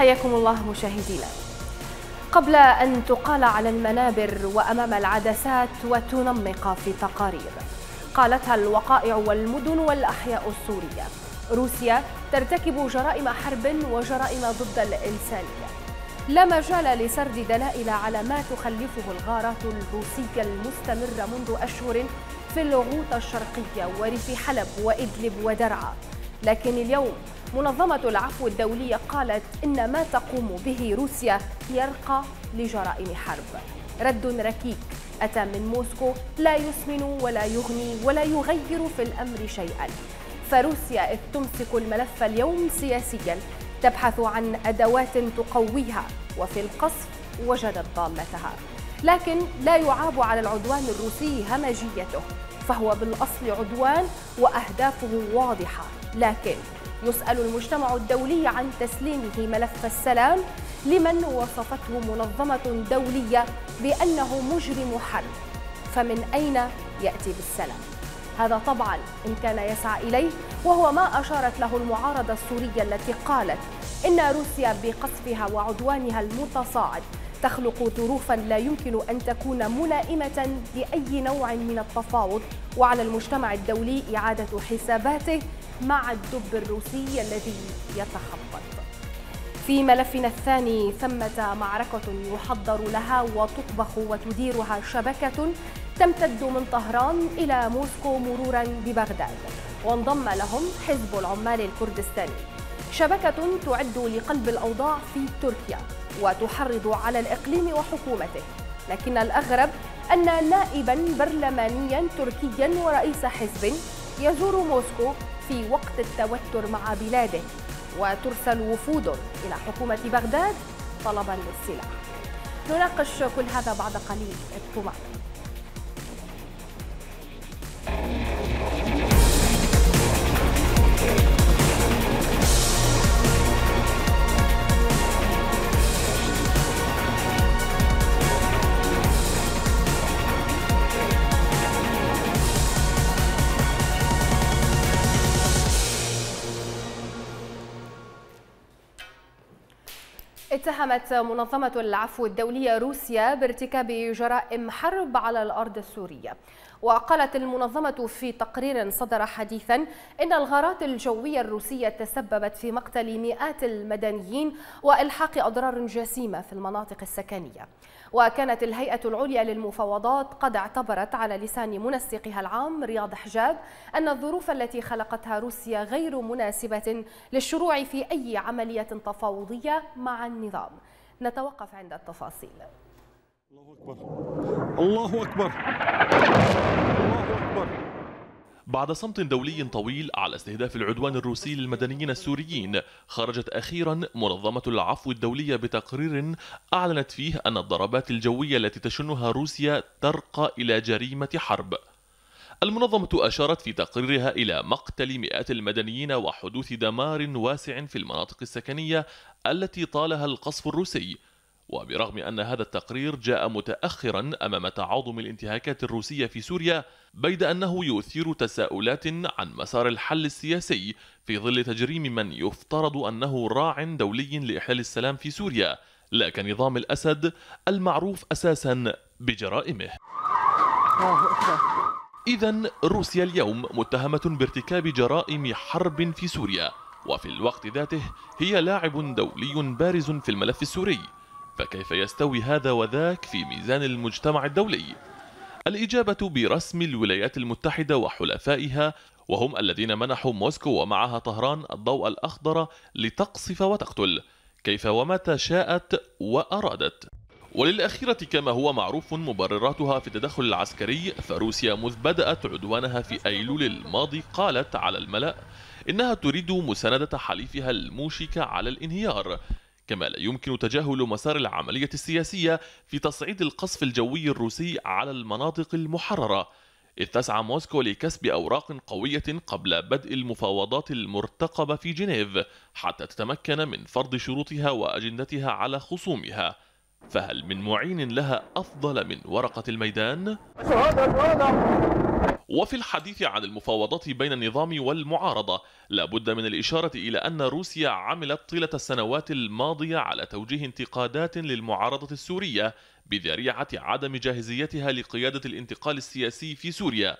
حياكم الله مشاهدينا قبل أن تقال على المنابر وأمام العدسات وتنمق في تقارير قالتها الوقائع والمدن والأحياء السورية روسيا ترتكب جرائم حرب وجرائم ضد الإنسانية لا مجال لسرد دلائل على ما تخلفه الغارات الروسية المستمرة منذ أشهر في الغوطة الشرقية وريف حلب وإدلب ودرعا لكن اليوم منظمة العفو الدولية قالت إن ما تقوم به روسيا يرقى لجرائم حرب رد ركيك أتى من موسكو لا يسمن ولا يغني ولا يغير في الأمر شيئا فروسيا إذ تمسك الملف اليوم سياسيا تبحث عن أدوات تقويها وفي القصف وجدت ضالتها لكن لا يعاب على العدوان الروسي همجيته فهو بالأصل عدوان وأهدافه واضحة لكن يسأل المجتمع الدولي عن تسليمه ملف السلام لمن وصفته منظمة دولية بأنه مجرم حرب فمن أين يأتي بالسلام؟ هذا طبعا إن كان يسعى إليه وهو ما أشارت له المعارضة السورية التي قالت إن روسيا بقصفها وعدوانها المتصاعد تخلق ظروفا لا يمكن أن تكون ملائمة لأي نوع من التفاوض وعلى المجتمع الدولي إعادة حساباته مع الدب الروسي الذي يتخبط في ملفنا الثاني ثمة معركة يحضر لها وتطبخ وتديرها شبكة تمتد من طهران إلى موسكو مرورا ببغداد وانضم لهم حزب العمال الكردستاني شبكة تعد لقلب الأوضاع في تركيا وتحرض على الإقليم وحكومته لكن الأغرب أن نائبا برلمانيا تركيا ورئيس حزب يزور موسكو في وقت التوتر مع بلاده وترسل وفود إلى حكومة بغداد طلبا للسلاح نناقش كل هذا بعد قليل ابقوا معنا اتهمت منظمة العفو الدولية روسيا بارتكاب جرائم حرب على الأرض السورية وقالت المنظمة في تقرير صدر حديثا إن الغارات الجوية الروسية تسببت في مقتل مئات المدنيين وإلحاق أضرار جسيمة في المناطق السكنية وكانت الهيئة العليا للمفاوضات قد اعتبرت على لسان منسقها العام رياض حجاب أن الظروف التي خلقتها روسيا غير مناسبة للشروع في أي عملية تفاوضية مع النظام نتوقف عند التفاصيل الله أكبر الله أكبر الله أكبر بعد صمت دولي طويل على استهداف العدوان الروسي للمدنيين السوريين خرجت أخيرا منظمة العفو الدولية بتقرير أعلنت فيه أن الضربات الجوية التي تشنها روسيا ترقى إلى جريمة حرب المنظمة أشارت في تقريرها إلى مقتل مئات المدنيين وحدوث دمار واسع في المناطق السكنية التي طالها القصف الروسي وبرغم أن هذا التقرير جاء متأخرا أمام تعاظم الانتهاكات الروسية في سوريا بيد أنه يثير تساؤلات عن مسار الحل السياسي في ظل تجريم من يفترض أنه راع دولي لإحلال السلام في سوريا لا كنظام الأسد المعروف أساسا بجرائمه إذا روسيا اليوم متهمة بارتكاب جرائم حرب في سوريا وفي الوقت ذاته هي لاعب دولي بارز في الملف السوري فكيف يستوي هذا وذاك في ميزان المجتمع الدولي؟ الإجابة برسم الولايات المتحدة وحلفائها وهم الذين منحوا موسكو ومعها طهران الضوء الأخضر لتقصف وتقتل كيف ومتى شاءت وأرادت وللأخيرة كما هو معروف مبرراتها في التدخل العسكري فروسيا مذ بدأت عدوانها في أيلول الماضي قالت على الملأ إنها تريد مساندة حليفها الموشك على الانهيار كما لا يمكن تجاهل مسار العملية السياسية في تصعيد القصف الجوي الروسي على المناطق المحررة إذ تسعى موسكو لكسب أوراق قوية قبل بدء المفاوضات المرتقبة في جنيف حتى تتمكن من فرض شروطها وأجندتها على خصومها فهل من معين لها أفضل من ورقة الميدان؟ وفي الحديث عن المفاوضات بين النظام والمعارضة لا بد من الإشارة إلى أن روسيا عملت طيلة السنوات الماضية على توجيه انتقادات للمعارضة السورية بذريعة عدم جاهزيتها لقيادة الانتقال السياسي في سوريا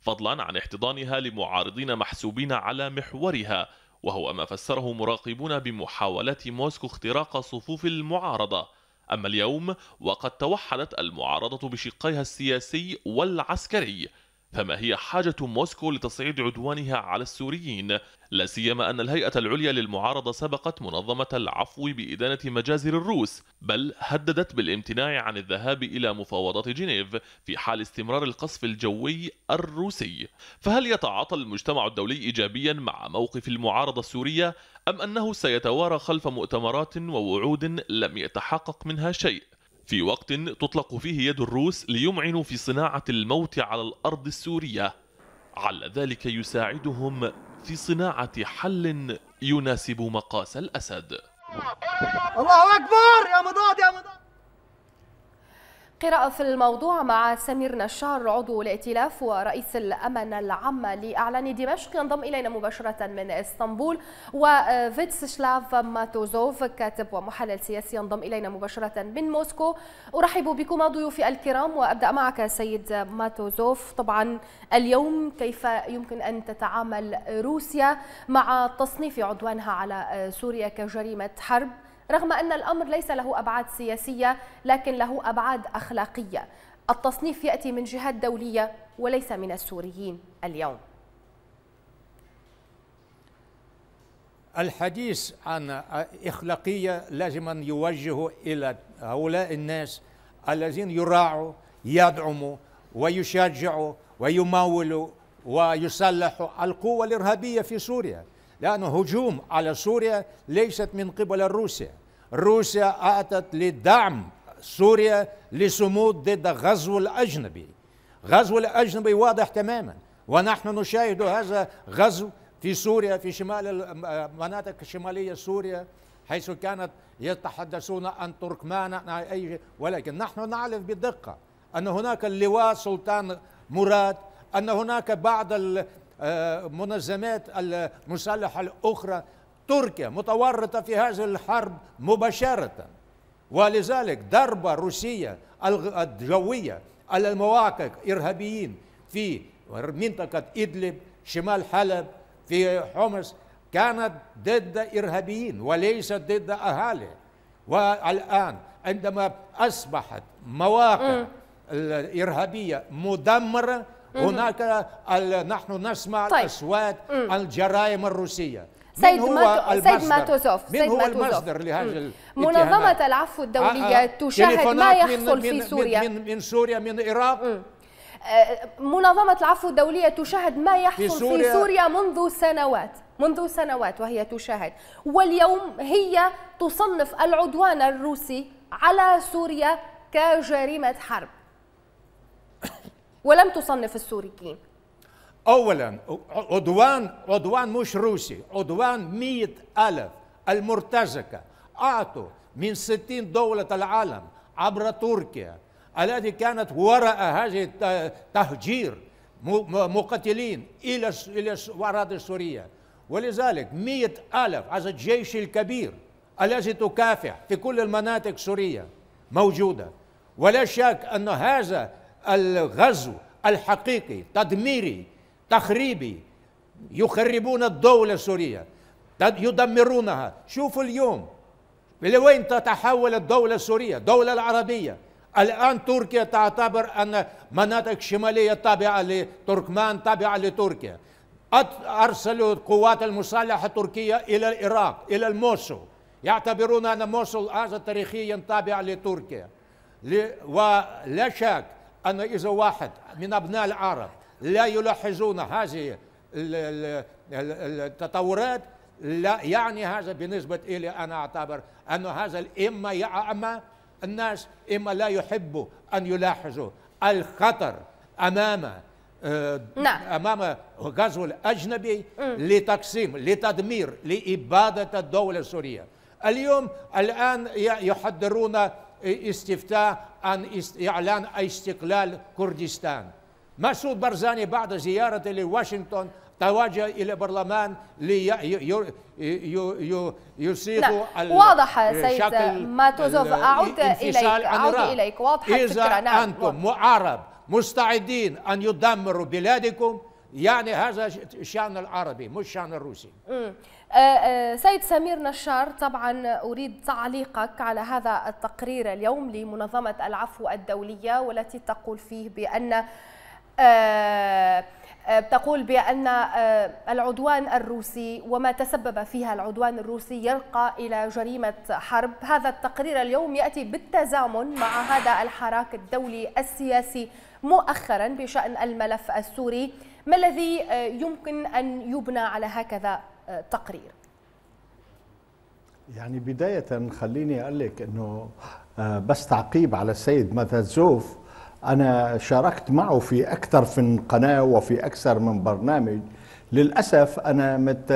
فضلا عن احتضانها لمعارضين محسوبين على محورها وهو ما فسره مراقبون بمحاولات موسكو اختراق صفوف المعارضة أما اليوم وقد توحدت المعارضة بشقيها السياسي والعسكري فما هي حاجة موسكو لتصعيد عدوانها على السوريين لا سيما أن الهيئة العليا للمعارضة سبقت منظمة العفو بإدانة مجازر الروس بل هددت بالامتناع عن الذهاب إلى مفاوضات جنيف في حال استمرار القصف الجوي الروسي فهل يتعاطى المجتمع الدولي إيجابيا مع موقف المعارضة السورية أم أنه سيتوارى خلف مؤتمرات ووعود لم يتحقق منها شيء في وقت تطلق فيه يد الروس ليمعنوا في صناعة الموت على الأرض السورية على ذلك يساعدهم في صناعة حل يناسب مقاس الأسد الله أكبر يا مضاد يا مضاد قراءة في الموضوع مع سمير نشار عضو الائتلاف ورئيس الأمن العام لأعلان دمشق ينضم إلينا مباشرة من إسطنبول وفيتسلاف ماتوزوف كاتب ومحلل سياسي ينضم إلينا مباشرة من موسكو أرحب بكما ضيوفي الكرام وأبدأ معك سيد ماتوزوف طبعا اليوم كيف يمكن أن تتعامل روسيا مع تصنيف عدوانها على سوريا كجريمة حرب رغم أن الأمر ليس له أبعاد سياسية لكن له أبعاد أخلاقية التصنيف يأتي من جهات دولية وليس من السوريين اليوم الحديث عن إخلاقية لازم أن يوجه إلى هؤلاء الناس الذين يراعوا يدعموا ويشجعوا ويمولوا ويسلحوا القوة الإرهابية في سوريا لأنه هجوم على سوريا ليست من قبل روسيا روسيا أتت لدعم سوريا لصمود ضد غزو الأجنبي غزو الأجنبي واضح تماما ونحن نشاهد هذا غزو في سوريا في شمال المناطق الشمالية سوريا حيث كانت يتحدثون عن تركمان عن أي ولكن نحن نعرف بدقة أن هناك اللواء سلطان مراد أن هناك بعض منظمات المسلحة الأخرى تركيا متورطة في هذه الحرب مباشرة ولذلك ضربة روسية الجوية على المواقع إرهابيين في منطقة إدلب شمال حلب في حمص كانت ضد إرهابيين وليس ضد أهالي والآن عندما أصبحت مواقع الإرهابية مدمرة هناك نحن نسمع طيب. اصوات الجرائم الروسية سيد من هو سيد ماتوزوف من سيد هو المصدر لهذا منظمة العفو الدولية آه، آه، تشاهد ما يحصل من في سوريا من, من سوريا من العراق آه، منظمة العفو الدولية تشاهد ما يحصل في سوريا, في سوريا منذ سنوات منذ سنوات وهي تشاهد واليوم هي تصنف العدوان الروسي على سوريا كجريمة حرب ولم تصنف السوريين أولا عدوان عدوان مش روسي عدوان مية ألف المرتزقة أعطوا من ستين دولة العالم عبر تركيا التي كانت وراء هذه التهجير مقاتلين إلى إلى الأراضي السورية ولذلك مية ألف هذا الجيش الكبير الذي تكافح في كل المناطق السورية موجودة ولا شك أن هذا الغزو الحقيقي تدميري تخريبي يخربون الدولة السورية يدمرونها شوفوا اليوم لوين تتحول الدولة السورية الدولة العربية الآن تركيا تعتبر أن مناطق شمالية تابعة لتركمان تابعة لتركيا أرسلوا القوات المسلحة التركية إلى العراق إلى الموسو يعتبرون أن موسو الآن تاريخيا تابع لتركيا ولا شك أن إذا واحد من أبناء العرب لا يلاحظون هذه التطورات لا يعني هذا بالنسبة إلي أنا أعتبر أن هذا إما يعمى الناس إما لا يحبوا أن يلاحظوا الخطر أمام آه، نعم. امام غزو الاجنبي لتقسيم لتدمير لاباده الدوله السوريه اليوم الان يحضرون استفتاء عن إعلان استقلال كردستان مسعود برزاني بعد زيارة لواشنطن توجه الى برلمان ليصيغ واضح سيد ماتوزوف اعود اليك اعود اليك واضحه الفكره نعم اذا انتم معارض مستعدين ان يدمروا بلادكم يعني هذا الشان العربي مش الشان الروسي أه،, آه سيد سمير نشار طبعا أريد تعليقك على هذا التقرير اليوم لمنظمة العفو الدولية والتي تقول فيه بأن آه, أه، تقول بأن أه، العدوان الروسي وما تسبب فيها العدوان الروسي يرقى إلى جريمة حرب هذا التقرير اليوم يأتي بالتزامن مع هذا الحراك الدولي السياسي مؤخرا بشأن الملف السوري ما الذي آه، يمكن أن يبنى على هكذا آه، تقرير؟ يعني بداية خليني أقول لك أنه آه، بس تعقيب على السيد ماتازوف أنا شاركت معه في أكثر من قناة وفي أكثر من برنامج للأسف أنا مت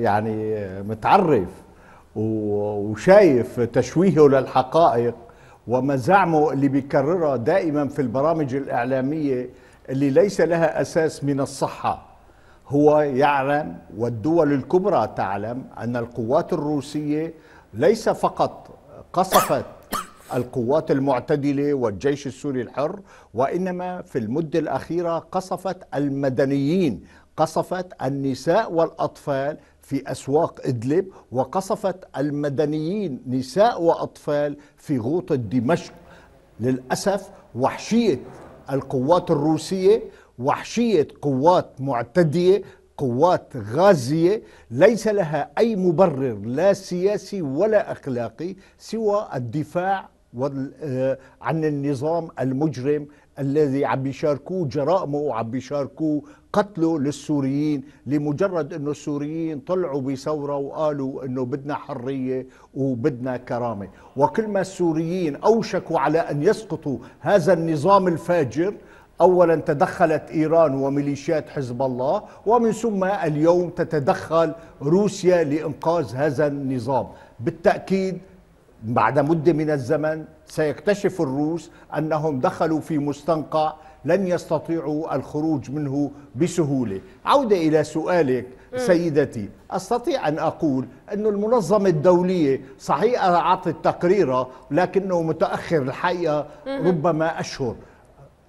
يعني متعرف وشايف تشويهه للحقائق زعمه اللي بيكررها دائما في البرامج الإعلامية اللي ليس لها أساس من الصحة هو يعلم والدول الكبرى تعلم أن القوات الروسية ليس فقط قصفت القوات المعتدلة والجيش السوري الحر وإنما في المدة الأخيرة قصفت المدنيين قصفت النساء والأطفال في أسواق إدلب وقصفت المدنيين نساء وأطفال في غوطة دمشق للأسف وحشية القوات الروسية وحشية قوات معتدية قوات غازية ليس لها أي مبرر لا سياسي ولا أخلاقي سوى الدفاع آه، عن النظام المجرم الذي عم بيشاركوه جرائمه وعم بيشاركوه قتله للسوريين لمجرد انه السوريين طلعوا بثوره وقالوا انه بدنا حريه وبدنا كرامه، وكل ما السوريين اوشكوا على ان يسقطوا هذا النظام الفاجر اولا تدخلت ايران وميليشيات حزب الله ومن ثم اليوم تتدخل روسيا لانقاذ هذا النظام، بالتاكيد بعد مدة من الزمن سيكتشف الروس أنهم دخلوا في مستنقع لن يستطيعوا الخروج منه بسهولة عودة إلى سؤالك سيدتي أستطيع أن أقول أن المنظمة الدولية صحيح أعطت تقريره لكنه متأخر الحقيقة ربما أشهر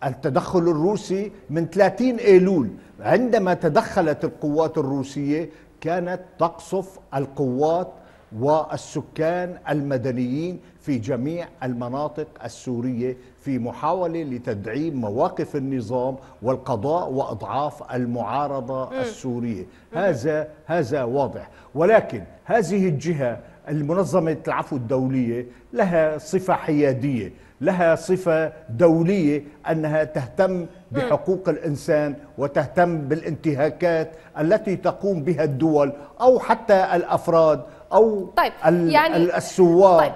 التدخل الروسي من 30 ايلول عندما تدخلت القوات الروسيه كانت تقصف القوات والسكان المدنيين في جميع المناطق السورية في محاولة لتدعيم مواقف النظام والقضاء وإضعاف المعارضة السورية هذا هذا واضح ولكن هذه الجهة المنظمة العفو الدولية لها صفة حيادية لها صفة دولية أنها تهتم بحقوق الإنسان وتهتم بالانتهاكات التي تقوم بها الدول أو حتى الأفراد او طيب يعني السوار طيب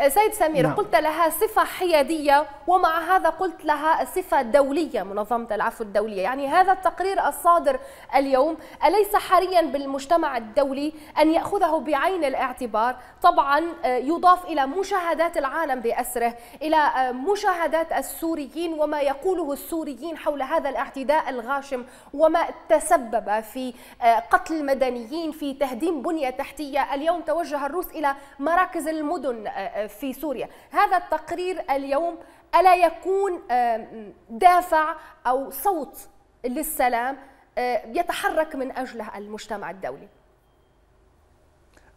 آه، سيد سمير نعم. قلت لها صفة حيادية ومع هذا قلت لها صفة دولية منظمة العفو الدولية يعني هذا التقرير الصادر اليوم أليس حريا بالمجتمع الدولي أن يأخذه بعين الاعتبار طبعا آه، يضاف إلى مشاهدات العالم بأسره إلى آه، مشاهدات السوريين وما يقوله السوريين حول هذا الاعتداء الغاشم وما تسبب في قتل المدنيين في تهديم بنية تحتية اليوم توجه الروس إلى مراكز المدن في سوريا هذا التقرير اليوم ألا يكون آه، دافع أو صوت للسلام آه، يتحرك من أجله المجتمع الدولي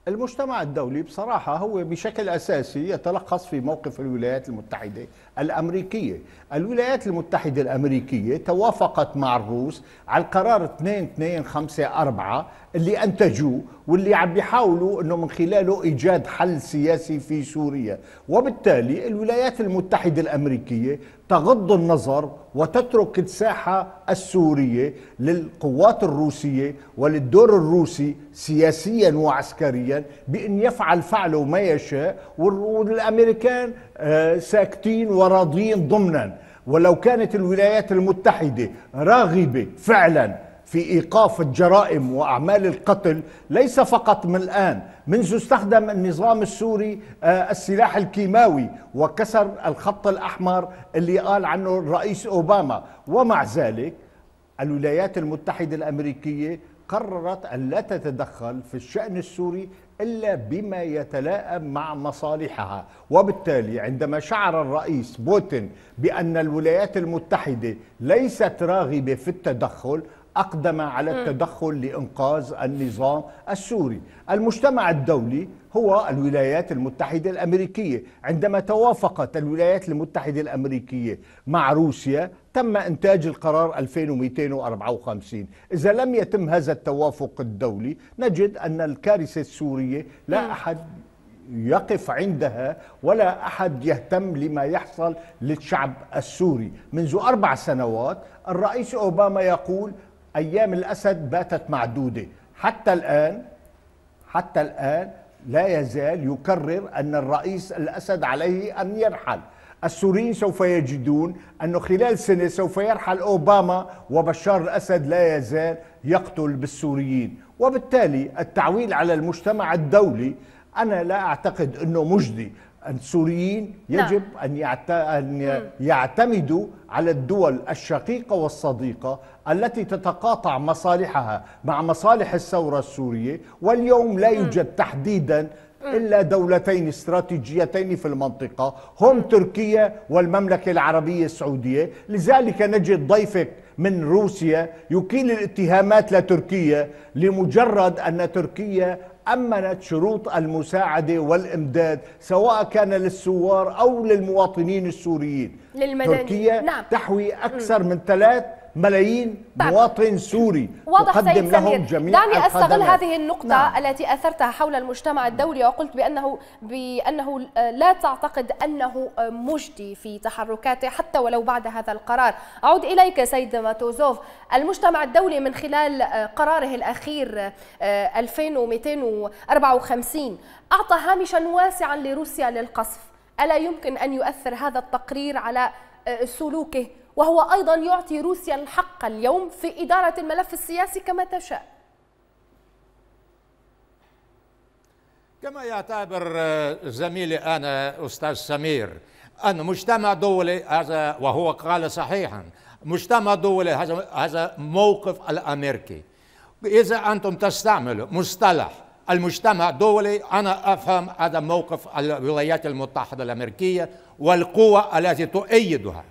المجتمع الدولي بصراحة هو بشكل أساسي يتلخص في موقف الولايات المتحدة الأمريكية الولايات المتحدة الأمريكية توافقت مع الروس على القرار 2254 اللي انتجوه واللي عم بيحاولوا انه من خلاله ايجاد حل سياسي في سوريا، وبالتالي الولايات المتحده الامريكيه تغض النظر وتترك الساحه السوريه للقوات الروسيه وللدور الروسي سياسيا وعسكريا بان يفعل فعله ما يشاء والامريكان آه، ساكتين وراضيين ضمنا ولو كانت الولايات المتحده راغبه فعلا في ايقاف الجرائم واعمال القتل ليس فقط من الان منذ استخدم النظام السوري آه، السلاح الكيماوي وكسر الخط الاحمر اللي قال عنه الرئيس اوباما ومع ذلك الولايات المتحده الامريكيه قررت ان لا تتدخل في الشان السوري الا بما يتلائم مع مصالحها وبالتالي عندما شعر الرئيس بوتين بان الولايات المتحده ليست راغبه في التدخل أقدم على التدخل لإنقاذ النظام السوري المجتمع الدولي هو الولايات المتحدة الأمريكية عندما توافقت الولايات المتحدة الأمريكية مع روسيا تم إنتاج القرار 2254 إذا لم يتم هذا التوافق الدولي نجد أن الكارثة السورية لا أحد يقف عندها ولا أحد يهتم لما يحصل للشعب السوري منذ أربع سنوات الرئيس أوباما يقول أيام الأسد باتت معدودة حتى الآن حتى الآن لا يزال يكرر أن الرئيس الأسد عليه أن يرحل السوريين سوف يجدون أنه خلال سنة سوف يرحل أوباما وبشار الأسد لا يزال يقتل بالسوريين وبالتالي التعويل على المجتمع الدولي أنا لا أعتقد أنه مجدي السوريين يجب لا. أن, أن يعتمدوا على الدول الشقيقة والصديقة التي تتقاطع مصالحها مع مصالح الثورة السورية واليوم لا يوجد تحديدا إلا دولتين استراتيجيتين في المنطقة هم تركيا والمملكة العربية السعودية لذلك نجد ضيفك من روسيا يكيل الاتهامات لتركيا لمجرد أن تركيا أمنت شروط المساعدة والإمداد سواء كان للثوار أو للمواطنين السوريين للمدنيين. تركيا نعم. تحوي أكثر من ثلاث ملايين طيب. مواطن سوري واضح تقدم لهم جميع جميع دعني أستغل هذه النقطة نعم. التي أثرتها حول المجتمع الدولي وقلت بأنه بأنه لا تعتقد أنه مجدي في تحركاته حتى ولو بعد هذا القرار أعود إليك سيد ماتوزوف المجتمع الدولي من خلال قراره الأخير 2254 آه، أعطى هامشا واسعا لروسيا للقصف ألا يمكن أن يؤثر هذا التقرير على آه، سلوكه وهو أيضا يعطي روسيا الحق اليوم في إدارة الملف السياسي كما تشاء كما يعتبر آه، زميلي أنا أستاذ سمير أن مجتمع دولي هذا وهو قال صحيحا مجتمع دولي هذا هذا موقف الأمريكي إذا أنتم تستعملوا مصطلح المجتمع الدولي أنا أفهم هذا موقف الولايات المتحدة الأمريكية والقوى التي تؤيدها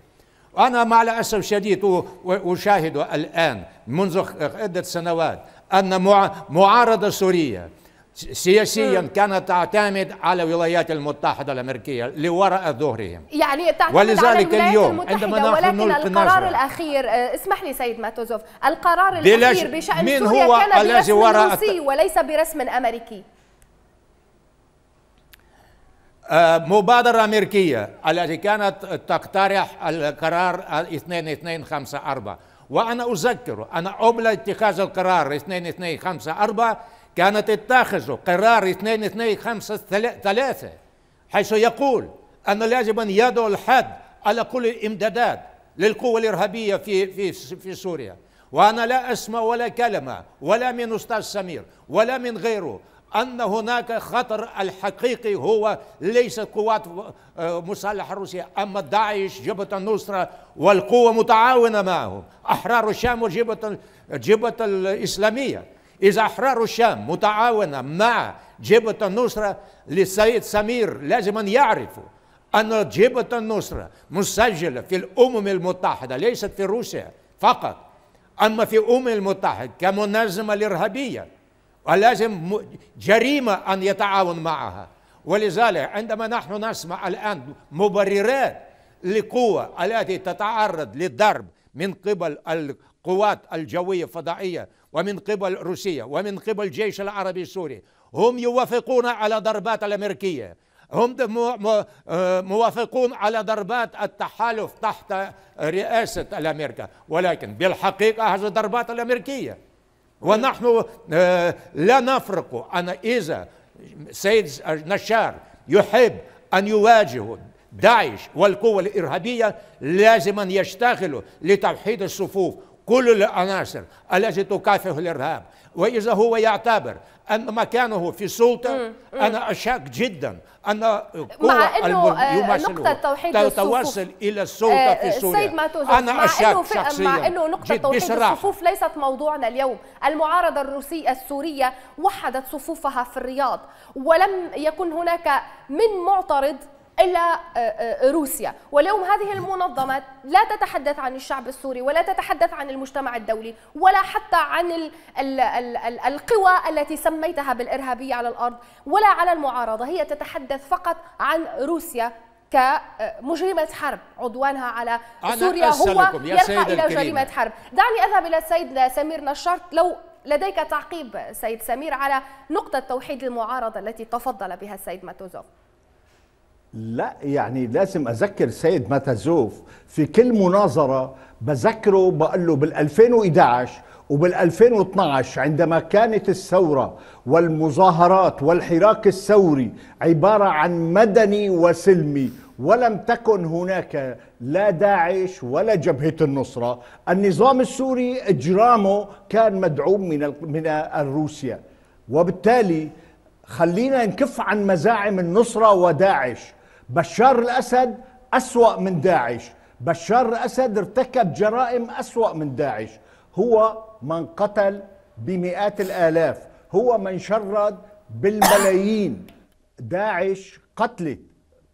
وأنا مع الأسف الشديد أشاهد الآن منذ عدة سنوات أن معارضة سورية سياسيا كانت تعتمد على الولايات المتحدة الأمريكية لوراء ظهرهم يعني تعتمد ولذلك على الولايات اليوم عندما ولكن القرار الأخير آه، اسمح لي سيد ماتوزوف القرار الأخير بشأن سوريا كان برسم روسي وليس برسم أمريكي آه، مبادرة أمريكية التي كانت تقترح القرار 2254 وأنا أذكر أن قبل اتخاذ القرار 2254 كانت تتخذ قرار 2253 حيث يقول أن لازم أن يدعو الحد على كل الإمدادات للقوة الإرهابية في في في سوريا وأنا لا أسمع ولا كلمة ولا من أستاذ سمير ولا من غيره أن هناك خطر الحقيقي هو ليس قوات آه، مسلحة روسيا أما داعش جبهة النصرة والقوة متعاونة معهم أحرار الشام وجبهة الإسلامية إذا أحرار الشام متعاونة مع جبهة النصرة للسيد سمير لازم أن يعرفوا أن جبهة النصرة مسجلة في الأمم المتحدة ليست في روسيا فقط أما في الأمم المتحدة كمنظمة الإرهابية ولازم جريمة أن يتعاون معها ولذلك عندما نحن نسمع الآن مبررات لقوة التي تتعرض للضرب من قبل القوات الجوية الفضائية ومن قبل روسيا ومن قبل الجيش العربي السوري هم يوافقون على ضربات الأمريكية هم آه، موافقون على ضربات التحالف تحت رئاسة الأمريكا ولكن بالحقيقة هذه الضربات الأمريكية ونحن آه، لا نفرق أن إذا سيد نشار يحب أن يواجه داعش والقوة الإرهابية لازم أن يشتغلوا لتوحيد الصفوف كل العناصر التي تكافح الإرهاب وإذا هو يعتبر أن مكانه في مم. أنا أشك جدا أن القوة آه، يمثلها نقطة توحيد توصل إلى السلطة آه، في سوريا سيد أنا أشك شخصيا مع أنه نقطة توحيد الصفوف ليست موضوعنا اليوم المعارضة الروسية السورية وحدت صفوفها في الرياض ولم يكن هناك من معترض إلا آه، آه، روسيا واليوم هذه المنظمة لا تتحدث عن الشعب السوري ولا تتحدث عن المجتمع الدولي ولا حتى عن القوى التي سميتها بالإرهابية على الأرض ولا على المعارضة هي تتحدث فقط عن روسيا كمجرمة حرب عدوانها على سوريا هو يرقى إلى جريمة حرب دعني أذهب إلى السيد سمير نشرت لو لديك تعقيب سيد سمير على نقطة توحيد المعارضة التي تفضل بها السيد ماتوزوف لا يعني لازم اذكر السيد ماتازوف في كل مناظره بذكره بقول له بال 2011 وبال 2012 عندما كانت الثوره والمظاهرات والحراك الثوري عباره عن مدني وسلمي ولم تكن هناك لا داعش ولا جبهة النصرة النظام السوري إجرامه كان مدعوم من, من روسيا وبالتالي خلينا نكف عن مزاعم النصرة وداعش بشار الأسد أسوأ من داعش بشار الأسد ارتكب جرائم أسوأ من داعش هو من قتل بمئات الآلاف هو من شرد بالملايين داعش قتلت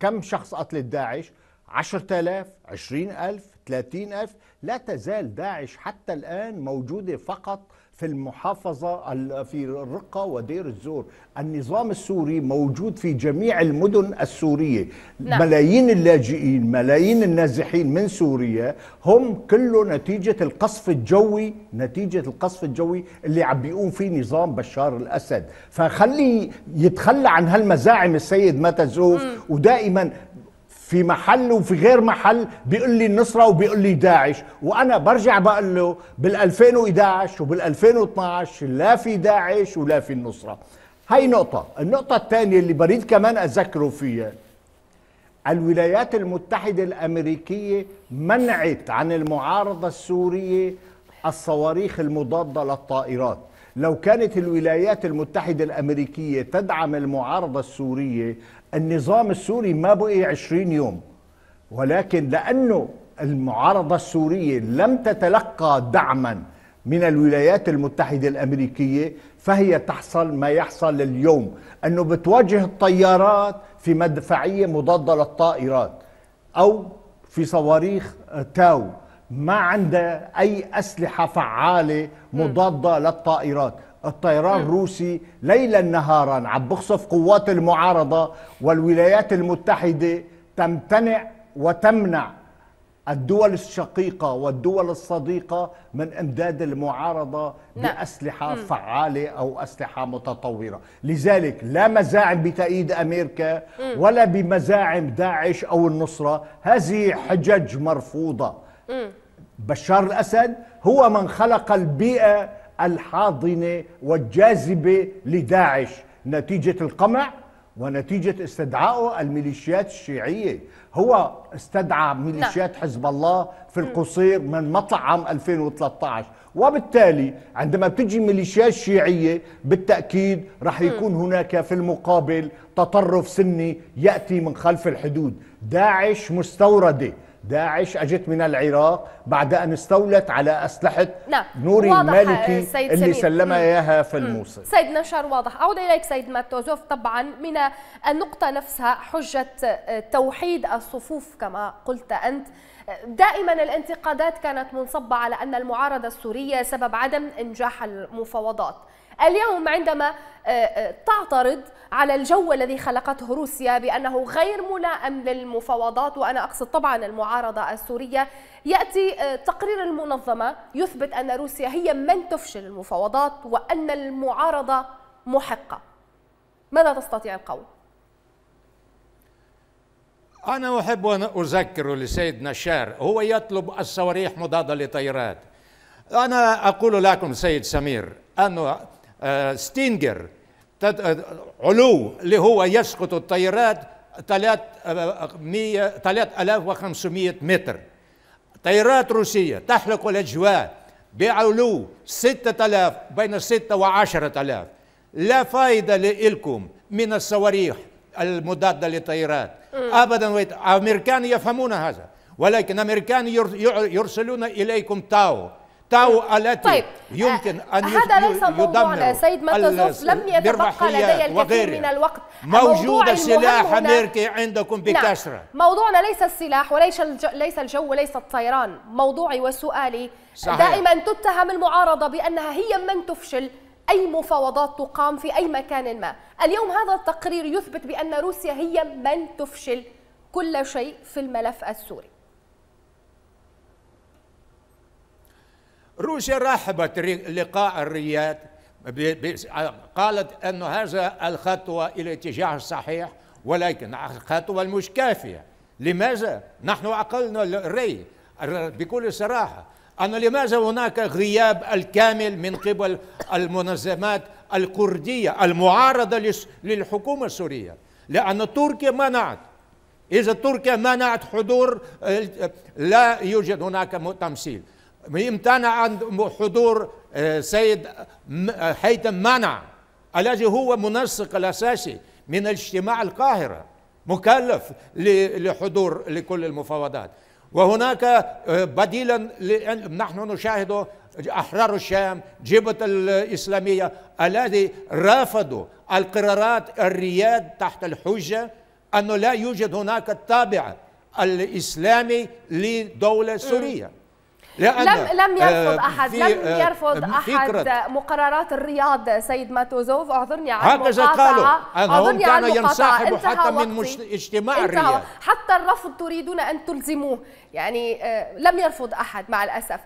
كم شخص قتلت داعش عشرة آلاف عشرين ألف ثلاثين ألف لا تزال داعش حتى الآن موجودة فقط في المحافظة في الرقة ودير الزور النظام السوري موجود في جميع المدن السورية نعم. ملايين اللاجئين ملايين النازحين من سوريا هم كله نتيجة القصف الجوي نتيجة القصف الجوي اللي عم بيقوم فيه نظام بشار الأسد فخلي يتخلى عن هالمزاعم السيد متزوف ودائما في محل وفي غير محل بيقول لي النصره وبيقول لي داعش وانا برجع بقول له بال2011 وبال2012 لا في داعش ولا في النصره هاي نقطه النقطه الثانيه اللي بريد كمان اذكره فيها الولايات المتحده الامريكيه منعت عن المعارضه السوريه الصواريخ المضاده للطائرات لو كانت الولايات المتحدة الأمريكية تدعم المعارضة السورية النظام السوري ما بقي 20 يوم ولكن لأنه المعارضة السورية لم تتلقى دعما من الولايات المتحدة الأمريكية فهي تحصل ما يحصل اليوم أنه بتواجه الطيارات في مدفعية مضادة للطائرات أو في صواريخ تاو ما عندها أي أسلحة فعالة مضادة للطائرات الطيران الروسي ليلا نهارا عم بخصف قوات المعارضة والولايات المتحدة تمتنع وتمنع الدول الشقيقة والدول الصديقة من إمداد المعارضة نعم. بأسلحة م. فعالة أو أسلحة متطورة لذلك لا مزاعم بتأييد أمريكا م. ولا بمزاعم داعش أو النصرة هذه حجج مرفوضة م. بشار الأسد هو من خلق البيئة الحاضنة والجاذبة لداعش نتيجة القمع ونتيجة استدعائه الميليشيات الشيعية هو استدعى ميليشيات نعم. حزب الله في القصير من مطلع عام 2013 وبالتالي عندما بتجي ميليشيات شيعية بالتأكيد رح يكون هناك في المقابل تطرف سني يأتي من خلف الحدود داعش مستوردة داعش أجت من العراق بعد أن استولت على أسلحة لا. نعم، نوري المالكي آه، اللي سلمها إياها في الموصل سيد نشر واضح أعود إليك سيد ماتوزوف طبعا من النقطة نفسها حجة آه، توحيد الصفوف كما قلت أنت دائما الانتقادات كانت منصبة على أن المعارضة السورية سبب عدم إنجاح المفاوضات اليوم عندما آه، آه، تعترض على الجو الذي خلقته روسيا بأنه غير ملائم للمفاوضات وأنا أقصد طبعا المعارضة السورية يأتي آه، تقرير المنظمة يثبت أن روسيا هي من تفشل المفاوضات وأن المعارضة محقة ماذا تستطيع القول؟ أنا أحب أن أذكر لسيد نشار هو يطلب الصواريخ مضادة لطيرات أنا أقول لكم سيد سمير أن ستينجر علو اللي هو يسقط الطيارات 300 3500 متر طيارات روسية تحلق الأجواء بعلو 6000 بين 6 و 10000 لا فائدة لكم من الصواريخ المضادة للطيارات أبدا أمريكان يفهمون هذا ولكن أمريكان يرسلون إليكم تاو تاو التي طيب. يمكن آه، ان هذا ليس موضوعنا سيد متزوف لم يتبقى لدي الكثير من الوقت موجود السلاح امريكي عندكم نعم. بكثره نعم. موضوعنا ليس السلاح وليس الجو ليس الجو وليس الطيران موضوعي وسؤالي صحيح. دائما تتهم المعارضه بانها هي من تفشل اي مفاوضات تقام في اي مكان ما اليوم هذا التقرير يثبت بان روسيا هي من تفشل كل شيء في الملف السوري روسيا رحبت لقاء الرياض قالت أن هذا الخطوة إلى الاتجاه الصحيح ولكن الخطوة مش كافية لماذا؟ نحن عقلنا الري بكل صراحة أن لماذا هناك غياب الكامل من قبل المنظمات الكردية المعارضة للحكومة السورية لأن تركيا منعت إذا تركيا منعت حضور آه، لا يوجد هناك تمثيل امتنع عن حضور آه، سيد هيثم آه، منع الذي هو منسق الأساسي من اجتماع القاهرة مكلف لحضور لكل المفاوضات وهناك آه، بديلا نحن نشاهد أحرار الشام جبهة الإسلامية الذي رافضوا القرارات الرياد تحت الحجة أنه لا يوجد هناك التابع الإسلامي لدولة سورية لأن لم لم يرفض آه، احد لم آه، يرفض احد مقررات الرياض سيد ماتوزوف اعذرني على هكذا قالوا اعذرني كانوا ينسحبوا حتى من اجتماع الرياض حتى الرفض تريدون ان تلزموه يعني آه، لم يرفض احد مع الاسف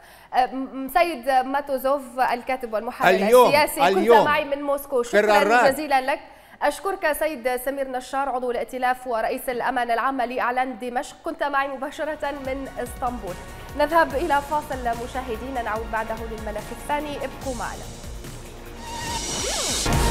سيد ماتوزوف الكاتب والمحلل السياسي اليوم كنت معي من موسكو شكرا جزيلا لك أشكرك سيد سمير نشار عضو الائتلاف ورئيس الأمانة العامة لإعلان دمشق كنت معي مباشرة من اسطنبول نذهب إلى فاصل مشاهدينا نعود بعده للملف الثاني ابقوا معنا